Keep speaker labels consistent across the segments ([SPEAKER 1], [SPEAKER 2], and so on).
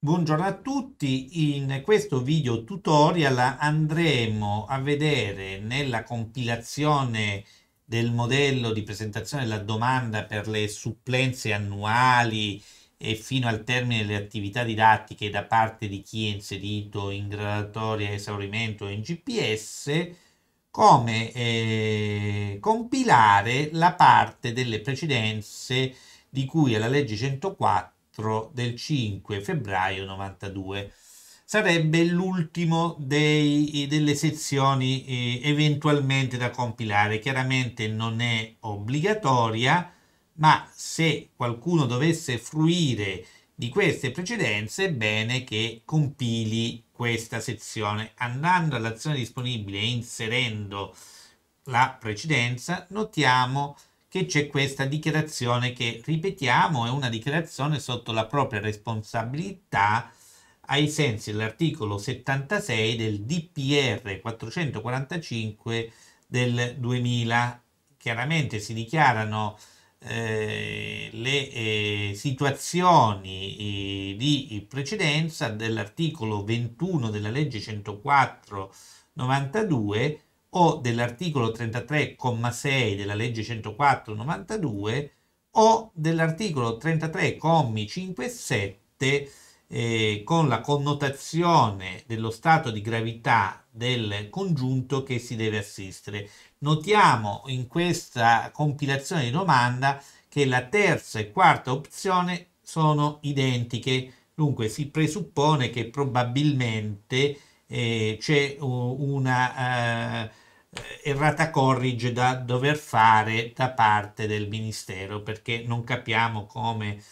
[SPEAKER 1] Buongiorno a tutti, in questo video tutorial andremo a vedere nella compilazione del modello di presentazione della domanda per le supplenze annuali e fino al termine delle attività didattiche da parte di chi è inserito in gradatoria esaurimento in GPS come eh, compilare la parte delle precedenze di cui alla legge 104 4 del 5 febbraio 92. Sarebbe l'ultimo eh, delle sezioni eh, eventualmente da compilare, chiaramente non è obbligatoria, ma se qualcuno dovesse fruire di queste precedenze è bene che compili questa sezione andando all'azione disponibile e inserendo la precedenza notiamo che che c'è questa dichiarazione che, ripetiamo, è una dichiarazione sotto la propria responsabilità ai sensi dell'articolo 76 del DPR 445 del 2000. Chiaramente si dichiarano eh, le eh, situazioni eh, di precedenza dell'articolo 21 della legge 104 92 o dell'articolo 33,6 della legge 104,92 o dell'articolo 33,5 e 7 eh, con la connotazione dello stato di gravità del congiunto che si deve assistere. Notiamo in questa compilazione di domanda che la terza e quarta opzione sono identiche, dunque si presuppone che probabilmente eh, c'è una eh, errata corrige da dover fare da parte del Ministero perché non capiamo come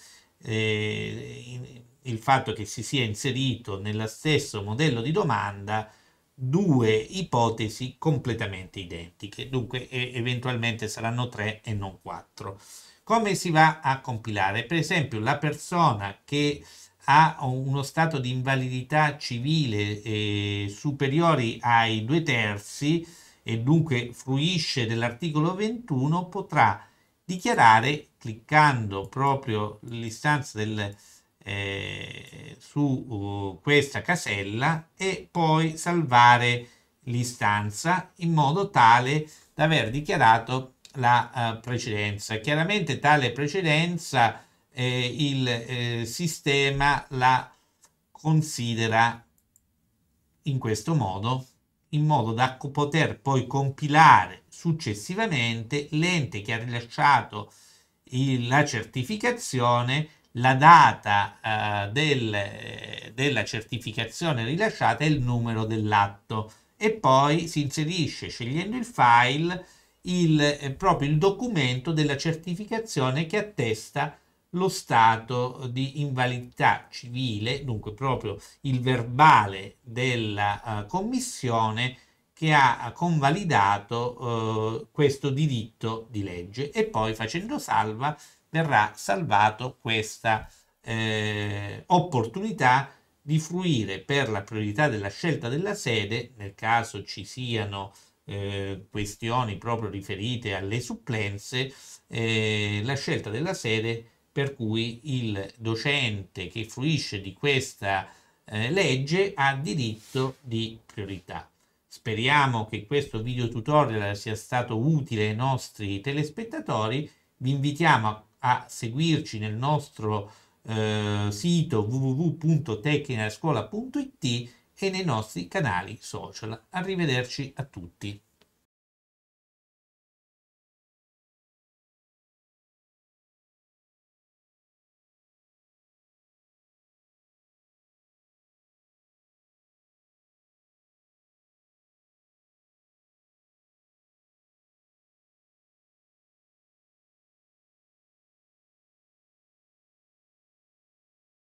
[SPEAKER 1] eh, il fatto che si sia inserito nello stesso modello di domanda due ipotesi completamente identiche, dunque eventualmente saranno tre e non quattro. Come si va a compilare? Per esempio la persona che ha uno stato di invalidità civile eh, superiore ai due terzi e dunque fruisce dell'articolo 21 potrà dichiarare cliccando proprio l'istanza del, eh, su uh, questa casella e poi salvare l'istanza in modo tale da aver dichiarato la uh, precedenza. Chiaramente tale precedenza eh, il eh, sistema la considera in questo modo, in modo da poter poi compilare successivamente l'ente che ha rilasciato il, la certificazione, la data eh, del, della certificazione rilasciata e il numero dell'atto e poi si inserisce scegliendo il file il, eh, proprio il documento della certificazione che attesta lo stato di invalidità civile, dunque proprio il verbale della eh, commissione che ha convalidato eh, questo diritto di legge e poi facendo salva verrà salvato questa eh, opportunità di fruire per la priorità della scelta della sede, nel caso ci siano eh, questioni proprio riferite alle supplenze, eh, la scelta della sede per cui il docente che fruisce di questa eh, legge ha diritto di priorità. Speriamo che questo video tutorial sia stato utile ai nostri telespettatori. Vi invitiamo a, a seguirci nel nostro eh, sito www.tecnicascuola.it e nei nostri canali social. Arrivederci a tutti.